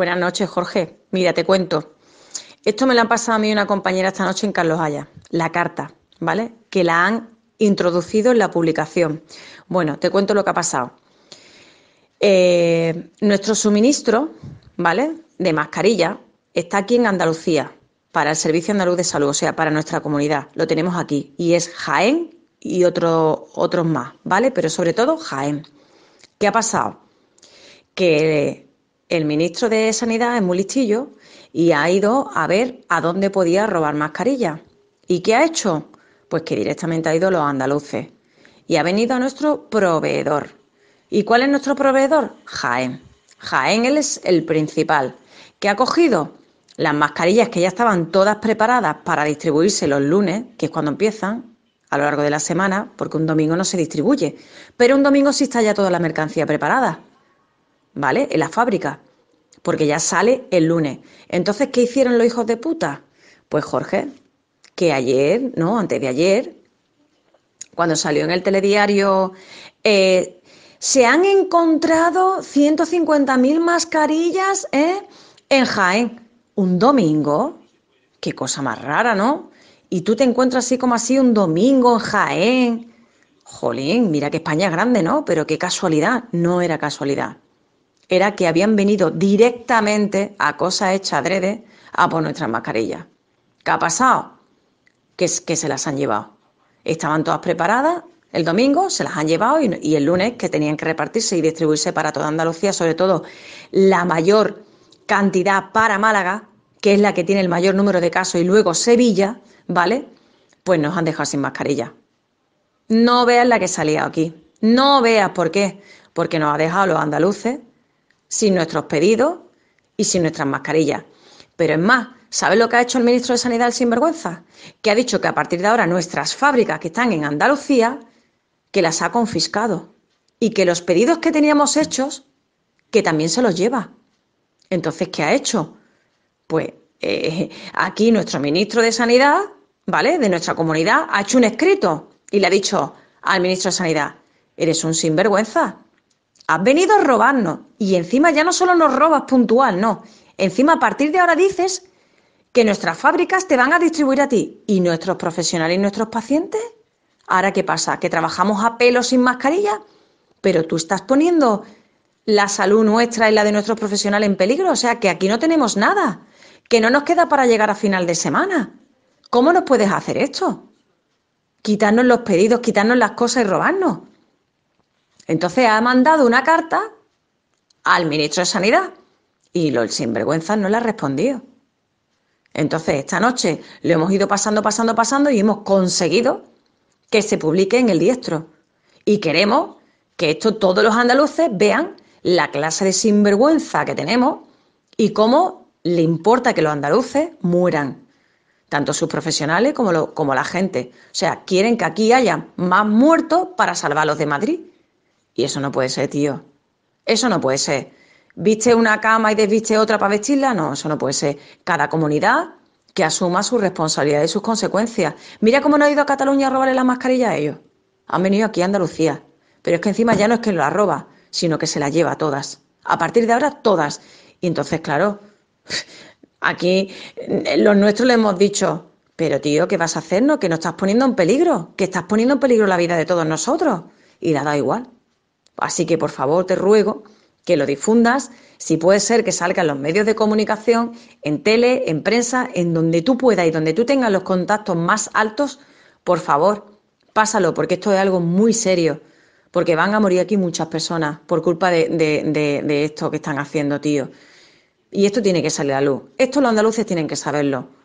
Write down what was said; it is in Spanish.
Buenas noches, Jorge. Mira, te cuento. Esto me lo han pasado a mí una compañera esta noche en Carlos Haya, la carta, ¿vale? Que la han introducido en la publicación. Bueno, te cuento lo que ha pasado. Eh, nuestro suministro, ¿vale? De mascarilla está aquí en Andalucía, para el Servicio Andaluz de Salud, o sea, para nuestra comunidad. Lo tenemos aquí y es Jaén y otros más, ¿vale? Pero sobre todo Jaén. ¿Qué ha pasado? Que el ministro de Sanidad es muy listillo y ha ido a ver a dónde podía robar mascarillas. ¿Y qué ha hecho? Pues que directamente ha ido a los andaluces y ha venido a nuestro proveedor. ¿Y cuál es nuestro proveedor? Jaén. Jaén es el principal, que ha cogido las mascarillas que ya estaban todas preparadas para distribuirse los lunes, que es cuando empiezan, a lo largo de la semana, porque un domingo no se distribuye, pero un domingo sí está ya toda la mercancía preparada. ¿vale? En la fábrica, porque ya sale el lunes. Entonces, ¿qué hicieron los hijos de puta? Pues Jorge, que ayer, no, antes de ayer, cuando salió en el telediario, eh, se han encontrado 150.000 mascarillas ¿eh? en Jaén. Un domingo, qué cosa más rara, ¿no? Y tú te encuentras así como así un domingo en Jaén. Jolín, mira que España es grande, ¿no? Pero qué casualidad, no era casualidad era que habían venido directamente a cosa hecha adrede a por nuestras mascarillas. ¿Qué ha pasado? Que, que se las han llevado. Estaban todas preparadas, el domingo se las han llevado y, el lunes que tenían que repartirse y distribuirse para toda Andalucía, sobre todo la mayor cantidad para Málaga, que es la que tiene el mayor número de casos, y luego Sevilla, ¿vale? Pues nos han dejado sin mascarilla. No veas la que salía aquí. No veas por qué. Porque nos ha dejado los andaluces sin nuestros pedidos y sin nuestras mascarillas. Pero es más, ¿sabe lo que ha hecho el ministro de Sanidad el sinvergüenza? Que ha dicho que a partir de ahora nuestras fábricas que están en Andalucía, que las ha confiscado y que los pedidos que teníamos hechos, que también se los lleva. Entonces, ¿qué ha hecho? Pues eh, aquí nuestro ministro de Sanidad, ¿vale? De nuestra comunidad, ha hecho un escrito y le ha dicho al ministro de Sanidad, eres un sinvergüenza, has venido a robarnos y encima ya no solo nos robas puntual, no, encima a partir de ahora dices que nuestras fábricas te van a distribuir a ti y nuestros profesionales y nuestros pacientes. Ahora, ¿qué pasa? ¿Que trabajamos a pelo sin mascarilla? Pero tú estás poniendo la salud nuestra y la de nuestros profesionales en peligro, o sea que aquí no tenemos nada, que no nos queda para llegar a final de semana. ¿Cómo nos puedes hacer esto? Quitarnos los pedidos, quitarnos las cosas y robarnos. Entonces ha mandado una carta al ministro de Sanidad y los sinvergüenzas no le ha respondido. Entonces, esta noche lo hemos ido pasando, pasando, pasando y hemos conseguido que se publique en el diestro. Y queremos que esto todos los andaluces vean la clase de sinvergüenza que tenemos y cómo le importa que los andaluces mueran, tanto sus profesionales como, como la gente. O sea, quieren que aquí haya más muertos para salvarlos de Madrid. Y eso no puede ser, tío. Eso no puede ser. ¿Viste una cama y desviste otra para vestirla? No, eso no puede ser. Cada comunidad que asuma su responsabilidad y sus consecuencias. Mira cómo no ha ido a Cataluña a robarle las mascarillas a ellos. Han venido aquí a Andalucía. Pero es que encima ya no es que lo roba, sino que se la lleva a todas. A partir de ahora, todas. Y entonces, claro, aquí eh, los nuestros le hemos dicho, pero tío, ¿qué vas a hacernos? Que nos estás poniendo en peligro, que estás poniendo en peligro la vida de todos nosotros. Y la da igual. Así que, por favor, te ruego que lo difundas, si puede ser que salga en los medios de comunicación, en tele, en prensa, en donde tú puedas y donde tú tengas los contactos más altos, por favor, pásalo, porque esto es algo muy serio, porque van a morir aquí muchas personas por culpa de, esto que están haciendo, tío. Y esto tiene que salir a la luz. Esto los andaluces tienen que saberlo.